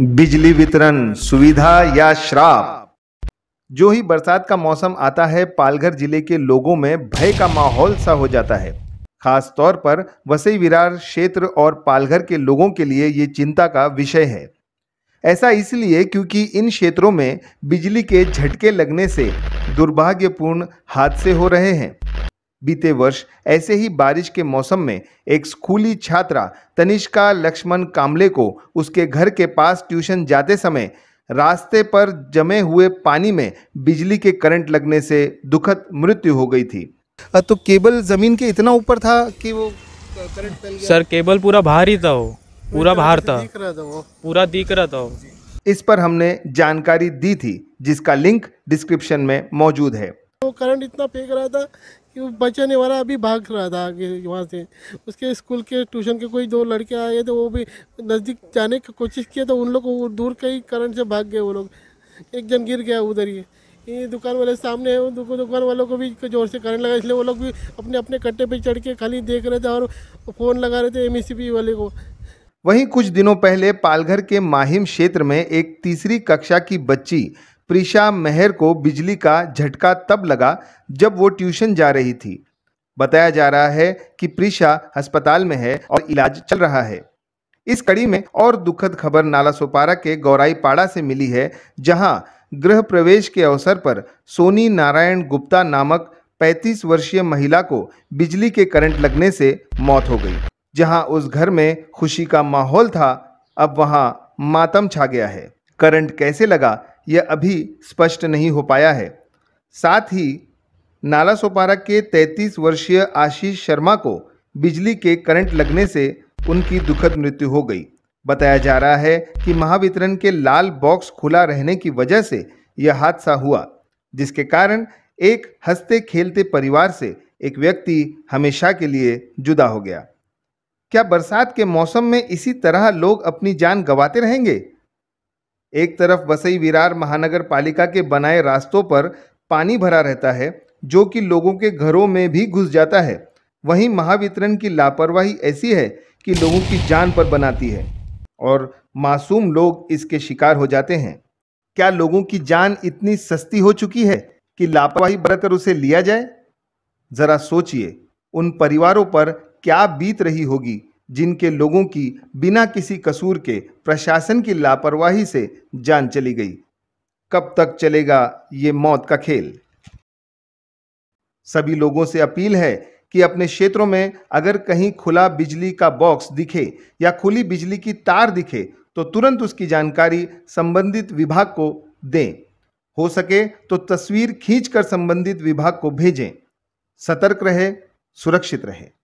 बिजली वितरण सुविधा या श्राप जो ही बरसात का मौसम आता है पालघर जिले के लोगों में भय का माहौल सा हो जाता है खास तौर पर वसई विरार क्षेत्र और पालघर के लोगों के लिए ये चिंता का विषय है ऐसा इसलिए क्योंकि इन क्षेत्रों में बिजली के झटके लगने से दुर्भाग्यपूर्ण हादसे हो रहे हैं बीते वर्ष ऐसे ही बारिश के मौसम में एक स्कूली छात्रा तनिष्का लक्ष्मण कामले को उसके घर के पास ट्यूशन जाते समय रास्ते पर जमे हुए पानी में बिजली के करंट लगने से दुखद मृत्यु हो गई थी तो केबल जमीन के इतना ऊपर था कि वो करंट सर केबल पूरा बाहर ही था वो पूरा बाहर तो था पूरा दिख रहा था वो इस पर हमने जानकारी दी थी जिसका लिंक डिस्क्रिप्शन में मौजूद है वो करंट इतना फेंक रहा था कि वो बचाने वाला अभी भाग रहा था आगे वहाँ से उसके स्कूल के ट्यूशन के कोई दो लड़के आए थे वो भी नज़दीक जाने की कोशिश किया तो उन लोग को दूर ही करंट से भाग गए वो लोग एक जन गिर गया उधर ही ये दुकान वाले सामने है दुकान दुकान वालों को भी जोर से करंट लगा इसलिए वो लोग भी अपने अपने कट्टे पे चढ़ के खाली देख रहे थे और फ़ोन लगा रहे थे एम e वाले को वहीं कुछ दिनों पहले पालघर के माहिम क्षेत्र में एक तीसरी कक्षा की बच्ची प्रीशा मेहर को बिजली का झटका तब लगा जब वो ट्यूशन जा रही थी बताया जा रहा है कि प्रीशा अस्पताल में है और इलाज चल रहा है इस कड़ी में और दुखद खबर नाला सोपारा के गौराई पाड़ा से मिली है जहां गृह प्रवेश के अवसर पर सोनी नारायण गुप्ता नामक 35 वर्षीय महिला को बिजली के करंट लगने से मौत हो गई जहां उस घर में खुशी का माहौल था अब वहां मातम छा गया है करंट कैसे लगा यह अभी स्पष्ट नहीं हो पाया है साथ ही नाला सोपारा के 33 वर्षीय आशीष शर्मा को बिजली के करंट लगने से उनकी दुखद मृत्यु हो गई बताया जा रहा है कि महावितरण के लाल बॉक्स खुला रहने की वजह से यह हादसा हुआ जिसके कारण एक हंसते खेलते परिवार से एक व्यक्ति हमेशा के लिए जुदा हो गया क्या बरसात के मौसम में इसी तरह लोग अपनी जान गंवाते रहेंगे एक तरफ बसई विरार महानगर पालिका के बनाए रास्तों पर पानी भरा रहता है जो कि लोगों के घरों में भी घुस जाता है वहीं महावितरण की लापरवाही ऐसी है कि लोगों की जान पर बनाती है और मासूम लोग इसके शिकार हो जाते हैं क्या लोगों की जान इतनी सस्ती हो चुकी है कि लापरवाही बरतकर उसे लिया जाए ज़रा सोचिए उन परिवारों पर क्या बीत रही होगी जिनके लोगों की बिना किसी कसूर के प्रशासन की लापरवाही से जान चली गई कब तक चलेगा ये मौत का खेल सभी लोगों से अपील है कि अपने क्षेत्रों में अगर कहीं खुला बिजली का बॉक्स दिखे या खुली बिजली की तार दिखे तो तुरंत उसकी जानकारी संबंधित विभाग को दें हो सके तो तस्वीर खींचकर संबंधित विभाग को भेजें सतर्क रहे सुरक्षित रहे